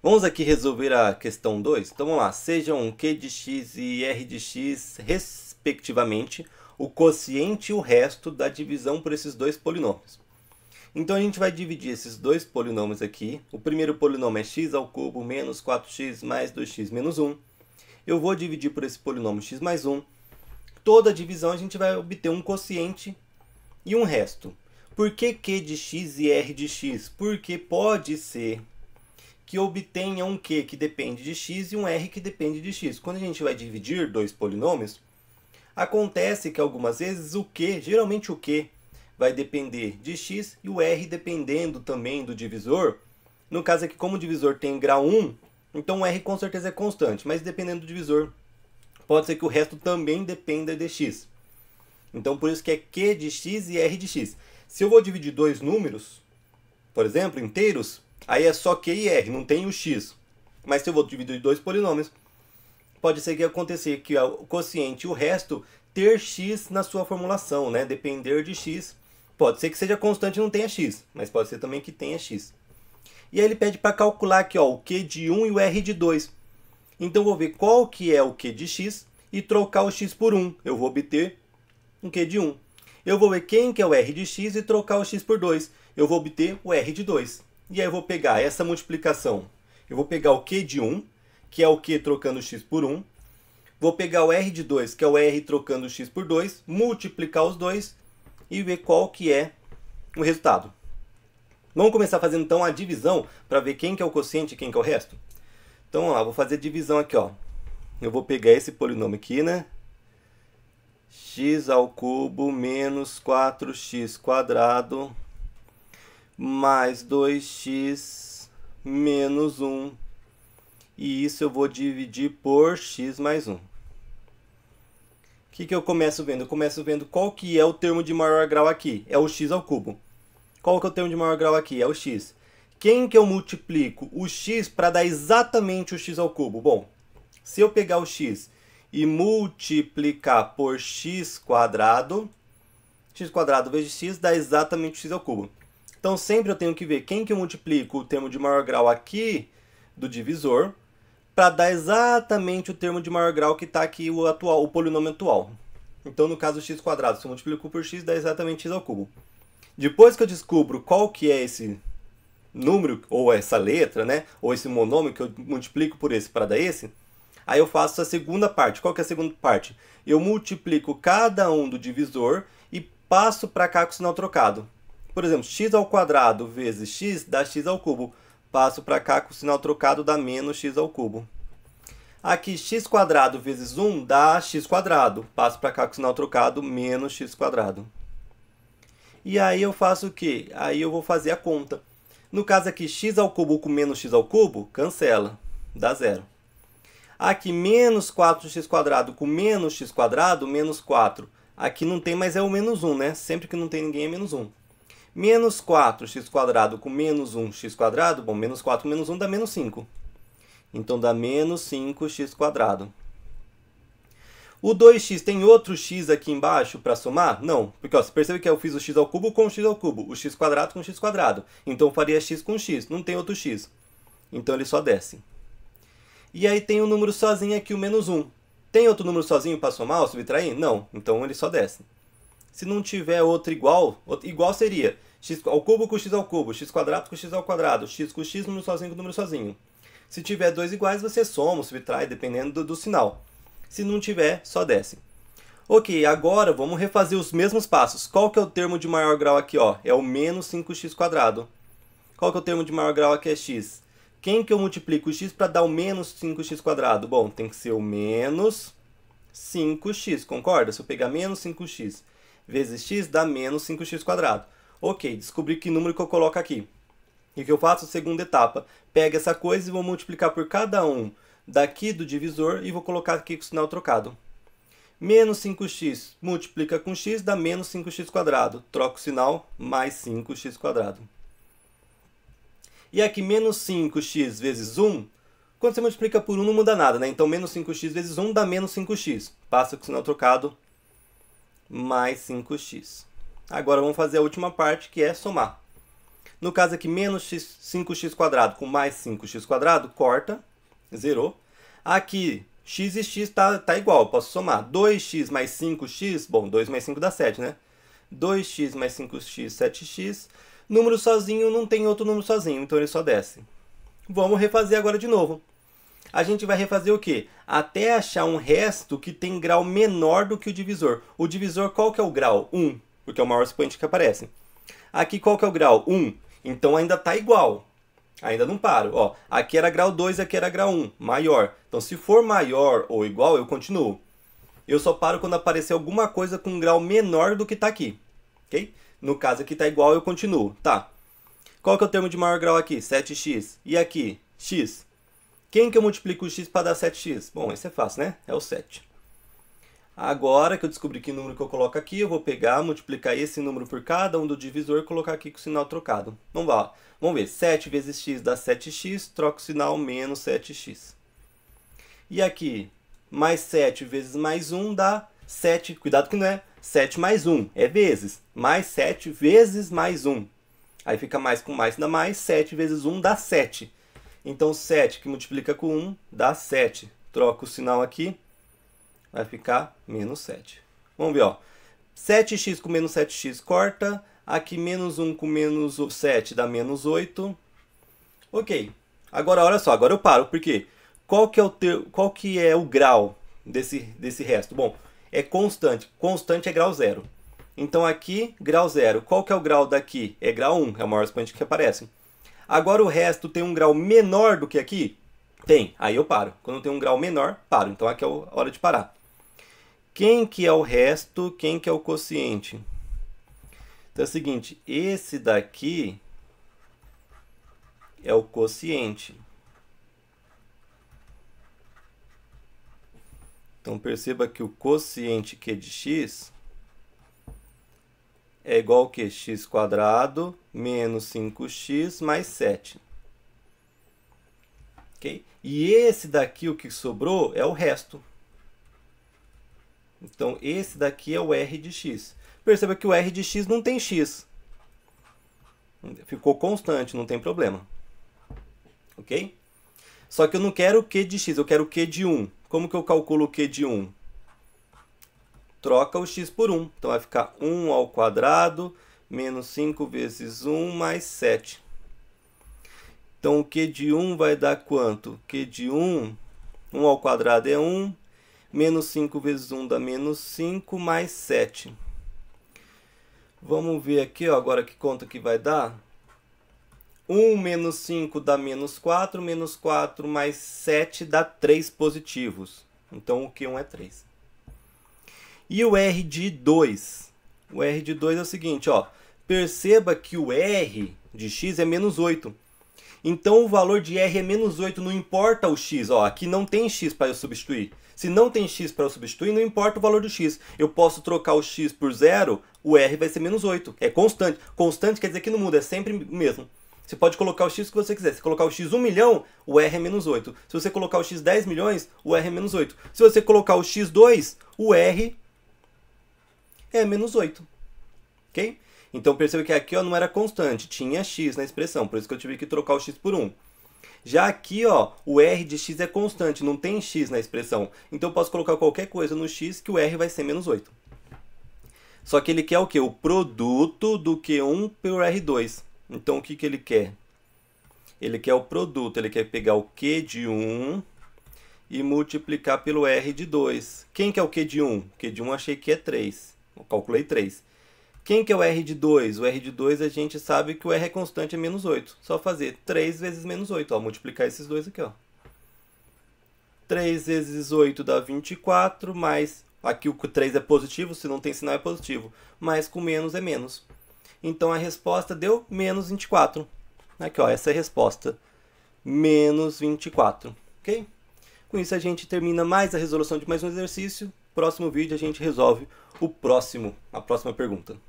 Vamos aqui resolver a questão 2? Então vamos lá, sejam q de x e r de x, respectivamente, o quociente e o resto da divisão por esses dois polinômios. Então a gente vai dividir esses dois polinômios aqui. O primeiro polinômio é x ao cubo menos 4x mais 2x menos 1. Eu vou dividir por esse polinômio x mais 1. Toda divisão a gente vai obter um quociente e um resto. Por que q de x e r de x? Porque pode ser que obtenha um Q que depende de x e um R que depende de x. Quando a gente vai dividir dois polinômios, acontece que algumas vezes o Q, geralmente o Q, vai depender de x e o R dependendo também do divisor. No caso aqui, como o divisor tem grau 1, então o R com certeza é constante, mas dependendo do divisor, pode ser que o resto também dependa de x. Então por isso que é Q de x e R de x. Se eu vou dividir dois números, por exemplo, inteiros, Aí é só Q e R, não tem o X. Mas se eu vou dividir dois polinômios, pode ser que acontecer que o quociente e o resto ter X na sua formulação, né? Depender de X. Pode ser que seja constante e não tenha X, mas pode ser também que tenha X. E aí ele pede para calcular aqui ó, o Q de 1 e o R de 2. Então eu vou ver qual que é o Q de X e trocar o X por 1. Eu vou obter um Q de 1. Eu vou ver quem que é o R de X e trocar o X por 2. Eu vou obter o R de 2. E aí eu vou pegar essa multiplicação. Eu vou pegar o Q de 1, que é o Q trocando x por 1. Vou pegar o R de 2, que é o R trocando x por 2, multiplicar os dois e ver qual que é o resultado. Vamos começar fazendo então a divisão para ver quem que é o quociente e quem que é o resto? Então vou fazer a divisão aqui, ó. Eu vou pegar esse polinômio aqui, né? x ao cubo menos 4x quadrado mais 2x menos 1. E isso eu vou dividir por x mais 1. O que, que eu começo vendo? Eu começo vendo qual que é o termo de maior grau aqui. É o x ao cubo. Qual que é o termo de maior grau aqui? É o x. Quem que eu multiplico o x para dar exatamente o x ao cubo? Bom, se eu pegar o x e multiplicar por x quadrado, x quadrado vezes x dá exatamente x ao cubo. Então sempre eu tenho que ver quem que eu multiplico o termo de maior grau aqui do divisor para dar exatamente o termo de maior grau que está aqui o, atual, o polinômio atual. Então no caso x quadrado, se eu multiplico por x, dá exatamente x ao cubo. Depois que eu descubro qual que é esse número, ou essa letra, né? ou esse monômio que eu multiplico por esse para dar esse, aí eu faço a segunda parte. Qual que é a segunda parte? Eu multiplico cada um do divisor e passo para cá com o sinal trocado. Por exemplo, x ao quadrado vezes x dá x ao cubo. Passo para cá com o sinal trocado dá menos x ao cubo. Aqui, x quadrado vezes 1 dá x quadrado. Passo para cá com o sinal trocado, menos x quadrado. E aí eu faço o quê? Aí eu vou fazer a conta. No caso aqui, x ao cubo com menos x ao cubo, cancela, dá zero. Aqui, menos 4x² x com menos x x², menos 4. Aqui não tem, mas é o menos 1, né? Sempre que não tem ninguém é menos 1. Menos 4x² com menos 1x², bom, menos 4 menos 1 dá menos 5. Então dá menos 5x². O 2x tem outro x aqui embaixo para somar? Não, porque ó, você percebe que eu fiz o x com o x o x com o x Então, eu faria x com x, não tem outro x. Então ele só desce. E aí tem um número sozinho aqui, o menos 1. Tem outro número sozinho para somar ou subtrair? Não, então ele só desce se não tiver outro igual, outro, igual seria x ao cubo com x ao cubo, x quadrado com x ao quadrado, x com x, número sozinho com número sozinho. Se tiver dois iguais, você soma, subtrai, dependendo do, do sinal. Se não tiver, só desce. Ok, agora vamos refazer os mesmos passos. Qual que é o termo de maior grau aqui? Ó? É o menos 5 quadrado. Qual que é o termo de maior grau aqui? É x. Quem que eu multiplico o x para dar o menos 5 quadrado? Bom, tem que ser o menos 5x, concorda? Se eu pegar menos 5x vezes x dá menos 5x². Ok, descobri que número que eu coloco aqui. o que eu faço? Segunda etapa. Pego essa coisa e vou multiplicar por cada um daqui do divisor e vou colocar aqui com o sinal trocado. Menos 5x multiplica com x dá menos 5x². Troco o sinal, mais 5x². E aqui, menos 5x vezes 1, quando você multiplica por 1 não muda nada, né? Então, menos 5x vezes 1 dá menos 5x. Passa com o sinal trocado, mais 5x. Agora vamos fazer a última parte, que é somar. No caso aqui, menos x, 5x² com mais 5x², corta, zerou. Aqui, x e x está tá igual, posso somar. 2x mais 5x, bom, 2 mais 5 dá 7, né? 2x mais 5x, 7x. Número sozinho não tem outro número sozinho, então ele só desce. Vamos refazer agora de novo a gente vai refazer o quê? Até achar um resto que tem grau menor do que o divisor. O divisor, qual que é o grau? 1, porque é o maior expoente que aparece. Aqui, qual que é o grau? 1. Então, ainda está igual. Ainda não paro. Ó, aqui era grau 2, aqui era grau 1, maior. Então, se for maior ou igual, eu continuo. Eu só paro quando aparecer alguma coisa com um grau menor do que está aqui. Ok? No caso aqui está igual, eu continuo. Tá. Qual que é o termo de maior grau aqui? 7x. E aqui? x. Quem que eu multiplico o x para dar 7x? Bom, esse é fácil, né? É o 7. Agora que eu descobri que número que eu coloco aqui, eu vou pegar, multiplicar esse número por cada um do divisor e colocar aqui com o sinal trocado. Vamos lá. Vamos ver. 7 vezes x dá 7x, troca o sinal menos 7x. E aqui, mais 7 vezes mais 1 dá 7. Cuidado que não é 7 mais 1, é vezes. Mais 7 vezes mais 1. Aí fica mais com mais, dá mais. 7 vezes 1 dá 7. Então 7 que multiplica com 1 dá 7. Troca o sinal aqui, vai ficar menos 7. Vamos ver, ó. 7x com menos 7x corta. Aqui menos 1 com menos 7 dá menos 8. Ok. Agora, olha só, agora eu paro. Por quê? Qual que é o, teu, qual que é o grau desse, desse resto? Bom, é constante. Constante é grau zero. Então aqui, grau zero. Qual que é o grau daqui? É grau 1, é o maior expoente que aparece. Agora o resto tem um grau menor do que aqui? Tem. Aí eu paro. Quando tem um grau menor, paro. Então aqui é a hora de parar. Quem que é o resto? Quem que é o quociente? Então é o seguinte, esse daqui é o quociente. Então perceba que o quociente Q é de x é igual a que? x quadrado menos 5x mais 7. ok? E esse daqui, o que sobrou, é o resto. Então, esse daqui é o r de x. Perceba que o r de x não tem x. Ficou constante, não tem problema. Ok? Só que eu não quero o q de x, eu quero o q de 1. Como que eu calculo o q de 1? troca o x por 1. Então vai ficar 1 ao quadrado menos 5 vezes 1 mais 7. Então o q de 1 vai dar quanto? q de 1, 1 ao quadrado é 1, menos 5 vezes 1 dá menos 5 mais 7. Vamos ver aqui ó, agora que conta que vai dar. 1 menos 5 dá menos 4, menos 4 mais 7 dá 3 positivos. Então o Q1 é 3. E o R de 2? O R de 2 é o seguinte, ó. Perceba que o R de x é menos 8. Então o valor de R é menos 8, não importa o x. Ó, aqui não tem x para eu substituir. Se não tem x para eu substituir, não importa o valor do x. Eu posso trocar o x por zero, o R vai ser menos 8. É constante. Constante quer dizer que não muda, é sempre o mesmo. Você pode colocar o x que você quiser. Se colocar o x 1 milhão, o R é menos 8. Se você colocar o x 10 milhões, o R é menos 8. Se você colocar o x 2, o R é menos 8. Ok? Então perceba que aqui ó, não era constante, tinha x na expressão, por isso que eu tive que trocar o x por 1. Já aqui, ó, o r de x é constante, não tem x na expressão. Então eu posso colocar qualquer coisa no x que o r vai ser menos 8. Só que ele quer o quê? O produto do Q1 por R2. Então o que, que ele quer? Ele quer o produto, ele quer pegar o Q de 1 e multiplicar pelo R de 2. Quem que é o Q de 1? Q de 1 achei que é 3. Eu calculei 3. Quem que é o R de 2? O R de 2 a gente sabe que o R é constante é menos 8. Só fazer 3 vezes menos 8, ó, multiplicar esses dois aqui. Ó. 3 vezes 8 dá 24, mais... Aqui o 3 é positivo, se não tem sinal é positivo. Mas com menos é menos. Então a resposta deu menos 24. Aqui, ó, essa é a resposta. Menos 24, ok? Com isso a gente termina mais a resolução de mais um exercício próximo vídeo a gente resolve o próximo, a próxima pergunta.